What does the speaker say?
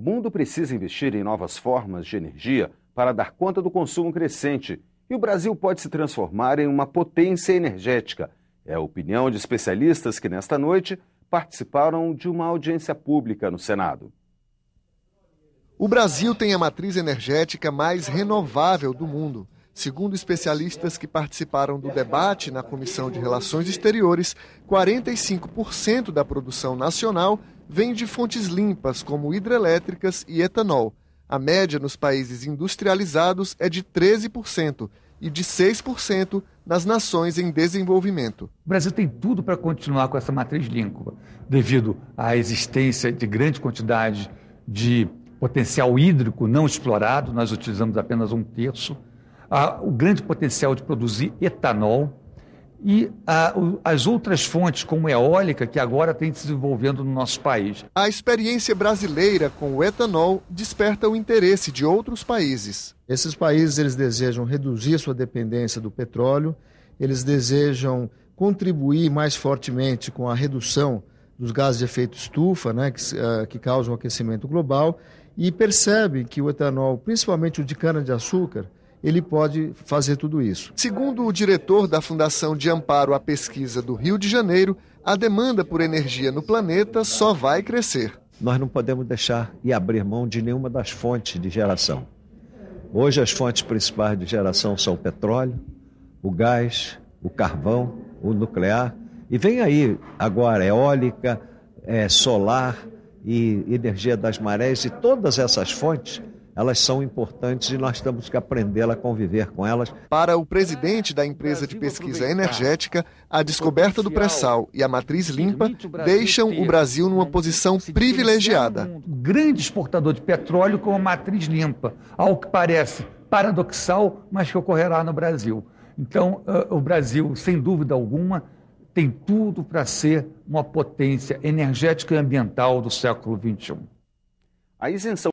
O mundo precisa investir em novas formas de energia para dar conta do consumo crescente e o Brasil pode se transformar em uma potência energética. É a opinião de especialistas que, nesta noite, participaram de uma audiência pública no Senado. O Brasil tem a matriz energética mais renovável do mundo. Segundo especialistas que participaram do debate na Comissão de Relações Exteriores, 45% da produção nacional vem de fontes limpas, como hidrelétricas e etanol. A média nos países industrializados é de 13% e de 6% nas nações em desenvolvimento. O Brasil tem tudo para continuar com essa matriz líquida, devido à existência de grande quantidade de potencial hídrico não explorado, nós utilizamos apenas um terço, ah, o grande potencial de produzir etanol, e a, as outras fontes, como eólica, que agora tem se desenvolvendo no nosso país. A experiência brasileira com o etanol desperta o interesse de outros países. Esses países eles desejam reduzir sua dependência do petróleo, eles desejam contribuir mais fortemente com a redução dos gases de efeito estufa, né, que, uh, que causam aquecimento global, e percebem que o etanol, principalmente o de cana-de-açúcar, ele pode fazer tudo isso. Segundo o diretor da Fundação de Amparo à Pesquisa do Rio de Janeiro, a demanda por energia no planeta só vai crescer. Nós não podemos deixar e abrir mão de nenhuma das fontes de geração. Hoje, as fontes principais de geração são o petróleo, o gás, o carvão, o nuclear. E vem aí agora eólica, é, solar e energia das marés e todas essas fontes elas são importantes e nós estamos que aprendê-la a conviver com elas. Para o presidente da empresa de pesquisa energética, a descoberta do pré-sal e a matriz limpa deixam o Brasil numa posição privilegiada. Um grande exportador de petróleo com a matriz limpa, algo que parece paradoxal, mas que ocorrerá no Brasil. Então, eh, o Brasil, sem dúvida alguma, tem tudo para ser uma potência energética e ambiental do século XXI. A isenção